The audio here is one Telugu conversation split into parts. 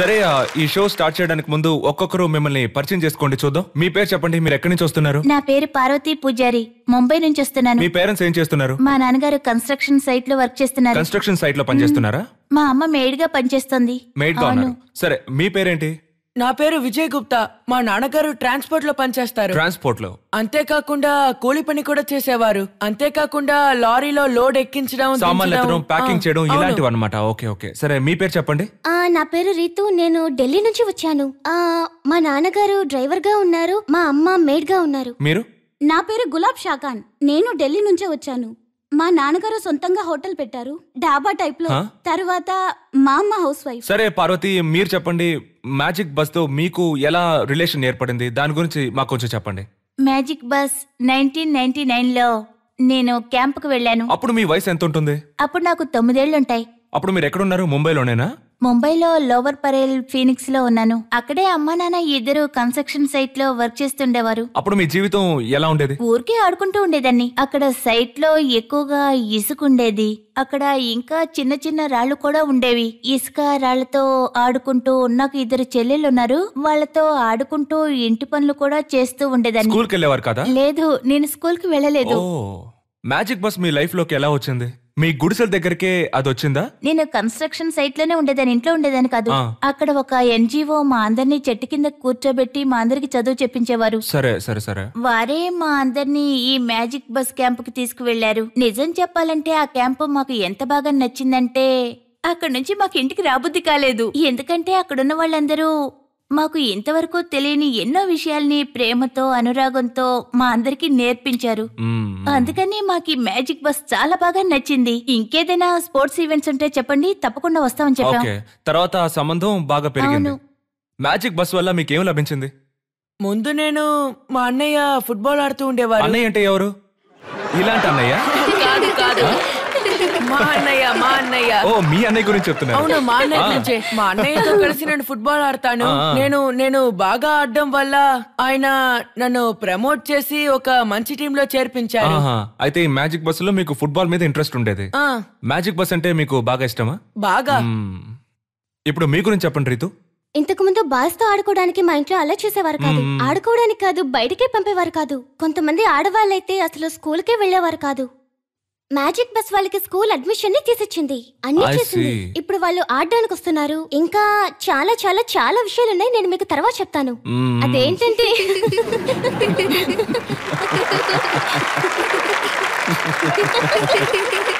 సరే ఈ షో స్టార్ట్ చేయడానికి ముందు ఒక్కొక్కరు మిమ్మల్ని పరిచయం చేసుకోండి చూద్దాం మీ పేరు చెప్పండి మీరు ఎక్కడి నుంచి వస్తున్నారు నా పేరు పార్వతి పూజారి ముంబై నుంచి వస్తున్నాను మీ పేరెంట్స్ ఏం చేస్తున్నారు మా నాన్నగారు కన్స్ట్రక్షన్ సైట్ లో వర్క్ చేస్తున్నారు కన్స్ట్రక్షన్ సైట్ లో పనిచేస్తున్నారా మా అమ్మ మేడ్ గా పనిచేస్తుంది మేడ్ గా సరే మీ పేరేంటి నా పేరు విజయ్ గుప్తా మా నాన్నగారు ట్రాన్స్పోర్ట్ లో పనిచేస్తారు ట్రాన్స్పోర్ట్ లో అంతేకాకుండా కూలి పని కూడా చేసేవారు అంతేకాకుండా లారీలో లోడ్ ఎక్కించడం ప్యాకింగ్ చేయడం ఇలాంటివి అనమాట ఓకే ఓకే సరే మీ పేరు చెప్పండి నా పేరు రీతు నేను ఢిల్లీ నుంచి వచ్చాను మా నాన్నగారు డ్రైవర్ గా ఉన్నారు మా అమ్మ మేడ్ గా ఉన్నారు మీరు నా పేరు గులాబ్ షాకాన్ నేను ఢిల్లీ నుంచే వచ్చాను మా నాన్నగారు సొంతంగా హోటల్ పెట్టారు డాబా టైప్ లో తర్వాత మా అమ్మ హౌస్ వైఫ్ సరే పార్వతి మీరు చెప్పండి మ్యాజిక్ బస్ తో మీకు ఎలా రిలేషన్ ఏర్పడింది దాని గురించి మాకు కొంచెం చెప్పండి magic bus nineteen ninety nine లో నేను క్యాంప్ కు వెళ్ళాను అప్పుడు మీ వయసు ఎంత ఉంటుంది అప్పుడు నాకు తొమ్మిదేళ్లుంటాయి అప్పుడు మీరు ఎక్కడున్నారు ముంబైలోనేనా ముంబైలో లోవర్ పరేల్ ఫీనిక్స్ లో ఉన్నాను అక్కడే అమ్మా నాన్న ఇద్దరు కన్స్ట్రక్షన్ సైట్ లో వర్క్ చేస్తుండేవారు అప్పుడు మీ జీవితం ఎలా ఉండేది ఊరికే ఆడుకుంటూ ఉండేదాన్ని అక్కడ సైట్ లో ఎక్కువగా ఇసుక ఉండేది అక్కడ ఇంకా చిన్న చిన్న రాళ్లు కూడా ఉండేవి ఇసుక రాళ్లతో ఆడుకుంటూ నాకు ఇద్దరు చెల్లెళ్ళు ఉన్నారు వాళ్ళతో ఆడుకుంటూ ఇంటి పనులు కూడా చేస్తూ ఉండేదాన్ని వెళ్ళేవారు లేదు నేను స్కూల్ కి వెళ్ళలేదు మ్యాజిక్ బస్ మీ లైఫ్ లోకి ఎలా వచ్చింది మీ గుడిసెల దగ్గరకే అది వచ్చిందా నేను కన్స్ట్రక్షన్ సైట్ లోనే ఉండేదాన్ని ఇంట్లో ఉండేదాన్ని కాదు అక్కడ ఒక ఎన్జిఓ మా అందరిని చెట్టు కింద కూర్చోబెట్టి మా అందరికి చదువు చెప్పించేవారు సరే సరే సరే వారే మా అందరిని ఈ మ్యాజిక్ బస్ క్యాంప్ కి తీసుకువెళ్లారు నిజం చెప్పాలంటే ఆ క్యాంప్ మాకు ఎంత బాగా నచ్చిందంటే అక్కడ నుంచి మాకు ఇంటికి రాబుద్ది కాలేదు ఎందుకంటే అక్కడున్న వాళ్ళందరూ మాకు ఇంతవరకు తెలియని ఎన్నో విషయాల్ని ప్రేమతో అనురాగంతో మా అందరికి నేర్పించారు అందుకని మాకు మ్యాజిక్ బస్ చాలా బాగా నచ్చింది ఇంకేదైనా స్పోర్ట్స్ ఈవెంట్స్ ఉంటే చెప్పండి తప్పకుండా వస్తామని చెప్పాం తర్వాత సంబంధం బాగా పెరిగింది మ్యాజిక్ బస్ వల్ల మీకు ఏం లభించింది ముందు నేను మా అన్నయ్య ఫుట్బాల్ ఆడుతూ ఉండేవారు అన్నయ్య అంటే ఎవరు ఇలాంటి అన్నయ్య కాదు కాదు మా అన్నయ్య మా అన్నయ్య ఓ మీ అన్నయ్య గురించి చెప్తున్నారు అవును మా అన్నయ్య గురించే మా అన్నయ్యతో కలిసి నేను ఫుట్బాల్ ఆడతాను నేను నేను బాగా ఆడడం వల్ల ఆయన నన్ను ప్రమోట్ చేసి ఒక మంచి టీమ్ లో చేర్పించారు అయితే ఈ మ్యాజిక్ బస్ లో మీకు ఫుట్బాల్ మీద ఇంట్రెస్ట్ ఉండేది మ్యాజిక్ బస్ అంటే మీకు బాగా ఇష్టమా బాగా ఇప్పుడు మీ గురించి చెప్పండి రీతు ఇంతకుముందు బాస్ తో ఆడుకోవడానికి మా ఇంట్లో అలా చేసేవారు కాదు ఆడుకోవడానికి కాదు బయటికే పంపేవారు కాదు కొంతమంది ఆడవాళ్ళైతే అసలు స్కూల్కే వెళ్ళేవారు కాదు మ్యాజిక్ బస్ వాళ్ళకి స్కూల్ అడ్మిషన్ ని తీసిచ్చింది అన్ని చేసింది ఇప్పుడు వాళ్ళు ఆడడానికి వస్తున్నారు ఇంకా చాలా చాలా చాలా విషయాలు ఉన్నాయి నేను మీకు తర్వాత చెప్తాను మ్మ్. అదేంటంటే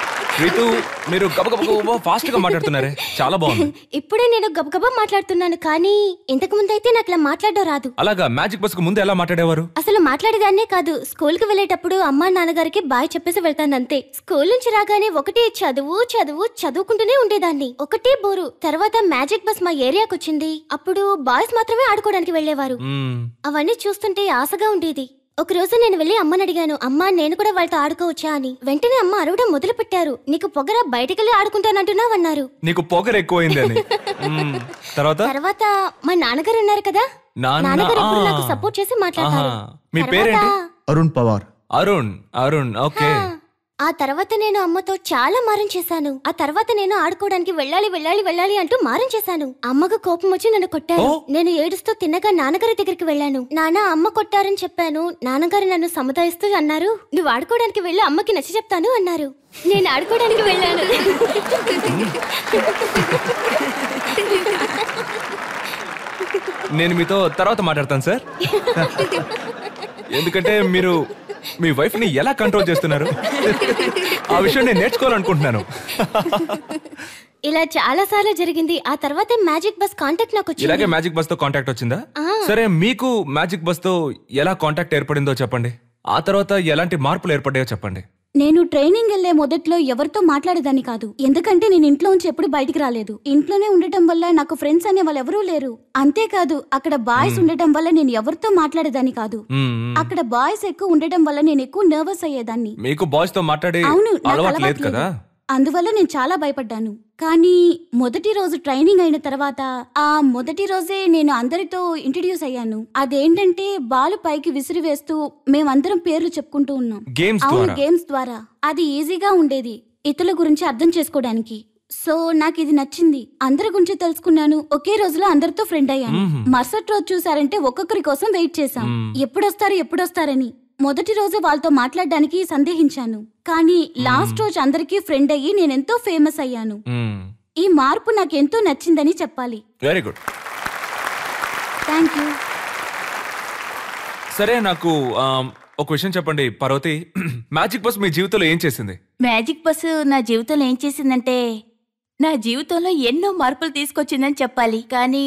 రితు మీరు గబగబ ఫాస్ట్ గా మాట్లాడుతున్నారే చాలా బాగుంది ఇప్పుడే నేను గబగబ మాట్లాడుతున్నాను కానీ ఇంతకు ముందు అయితే నాకు ఇలా మాట్లాడడం రాదు అలాగా మ్యాజిక్ బస్ కు ముందు ఎలా మాట్లాడేవారు అసలు మాట్లాడేదాన్నే కాదు స్కూల్ కి వెళ్ళేటప్పుడు అమ్మా నాన్నగారికి బాయ్ చెప్పేసి వెళ్తాను అంతే స్కూల్ నుంచి రాగానే ఒకటే చదువు చదువు చదువుకుంటూనే ఉండేదాన్ని ఒకటే బోరు తర్వాత మ్యాజిక్ బస్ మా ఏరియాకి వచ్చింది అప్పుడు బాయ్స్ మాత్రమే ఆడుకోవడానికి వెళ్ళేవారు అవన్నీ చూస్తుంటే ఆశగా ఉండేది ఒకరోజు నేను వెళ్ళి అమ్మని అడిగాను అమ్మా నేను కూడా వాళ్ళతో ఆడుకోవచ్చా అని వెంటనే అమ్మ అరవడం మొదలు పెట్టారు నీకు పొగర బయటకెళ్ళి ఆడుకుంటానంటున్నావు అన్నారు నీకు పొగర ఎక్కువైందని తర్వాత తర్వాత మా నాన్నగారు ఉన్నారు కదా నాన్న- నాన్నగారు సపోర్ట్ చేసి మాట్లాడతారు మీ తర్వాత అరుణ్ పవార్ అరుణ్ అరుణ్ ఓకే ఆ తర్వాత నేను అమ్మతో చాలా మారం చేశాను ఆ తర్వాత నేను ఆడుకోవడానికి వెళ్ళాలి వెళ్ళాలి వెళ్ళాలి అంటూ మారం చేశాను అమ్మకు కోపం వచ్చి నన్ను కొట్టాను నేను ఏడుస్తూ తిన్నగా నాన్నగారి దగ్గరికి వెళ్ళాను నాన్న అమ్మ కొట్టారని చెప్పాను నాన్నగారు నన్ను సముదాయిస్తూ అన్నారు నువ్వు ఆడుకోవడానికి వెళ్ళి అమ్మకి నచ్చి చెప్తాను అన్నారు నేను ఆడుకోవడానికి వెళ్ళాను నేను మీతో తర్వాత మాట్లాడతాను సార్ ఎందుకంటే మీరు మీ వైఫ్ ని ఎలా కంట్రోల్ చేస్తున్నారు ఆ విషయం నేను నేర్చుకోవాలనుకుంటున్నాను ఇలా చాలా సార్లు జరిగింది ఆ తర్వాత మ్యాజిక్ బస్ కాంటాక్ట్ నాకు వచ్చింది ఇలాగే మ్యాజిక్ బస్ తో కాంటాక్ట్ వచ్చిందా సరే మీకు మ్యాజిక్ బస్ తో ఎలా కాంటాక్ట్ ఏర్పడిందో చెప్పండి ఆ తర్వాత ఎలాంటి మార్పులు ఏర్పడ్డాయో చెప్పండి నేను ట్రైనింగ్ వెళ్లే మొదట్లో ఎవరితో మాట్లాడేదాన్ని కాదు ఎందుకంటే నేను ఇంట్లో నుంచి ఎప్పుడు బయటికి రాలేదు ఇంట్లోనే ఉండటం వల్ల నాకు ఫ్రెండ్స్ అనే వాళ్ళు ఎవరూ లేరు అంతేకాదు అక్కడ బాయ్స్ ఉండటం వల్ల నేను ఎవరితో మాట్లాడేదాన్ని కాదు అక్కడ బాయ్స్ ఎక్కువ ఉండటం వల్ల నేను ఎక్కువ నర్వస్ అయ్యేదాన్ని మీకు బాయ్స్ తో మాట్లాడే అవును కదా అందువల్ల నేను చాలా భయపడ్డాను కానీ మొదటి రోజు ట్రైనింగ్ అయిన తర్వాత ఆ మొదటి రోజే నేను అందరితో ఇంట్రడ్యూస్ అయ్యాను అదేంటంటే బాలు పైకి విసిరి వేస్తూ మేమందరం పేర్లు చెప్పుకుంటూ ఉన్నాం అవును గేమ్స్ ద్వారా అది ఈజీగా ఉండేది ఇతరుల గురించి అర్థం చేసుకోవడానికి సో నాకు ఇది నచ్చింది అందరి గురించి తెలుసుకున్నాను ఒకే రోజులో అందరితో ఫ్రెండ్ అయ్యాను మరుసటి రోజు చూసారంటే ఒక్కొక్కరి కోసం వెయిట్ చేశాం ఎప్పుడొస్తారు ఎప్పుడొస్తారని మొదటి రోజు వాళ్ళతో మాట్లాడడానికి సందేహించాను కానీ లాస్ట్ రోజు అందరికీ ఫ్రెండ్ అయ్యి నేనెంతో ఫేమస్ అయ్యాను ఈ మార్పు నాకెంతో నచ్చిందని చెప్పాలి వెరీ గుడ్ థ్యాంక్ యూ సరే నాకు ఒక విషయం చెప్పండి పర్వతి మ్యాజిక్ బస్ మీ జీవితంలో ఏం చేసింది మ్యాజిక్ బస్ నా జీవితంలో ఏం చేసిందంటే నా జీవితంలో ఎన్నో మార్పులు తీసుకొచ్చిందని చెప్పాలి కానీ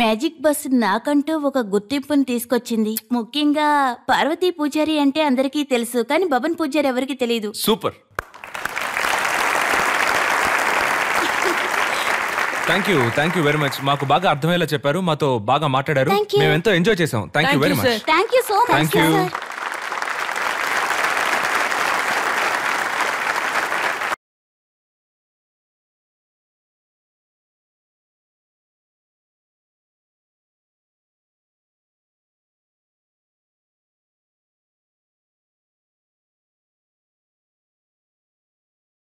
మ్యాజిక్ బస్ నాకంటూ ఒక గుర్తింపుని తీసుకొచ్చింది ముఖ్యంగా పార్వతీ పూజారి అంటే అందరికీ తెలుసు కానీ బబన్ పూజారి ఎవరికి తెలియదు super thank you thank you very much మాకు బాగా అర్థమయ్యేలా చెప్పారు మాతో బాగా మాట్లాడారు మేము ఎంతో ఎంజాయ్ చేసాం thank you very much thank you so thank you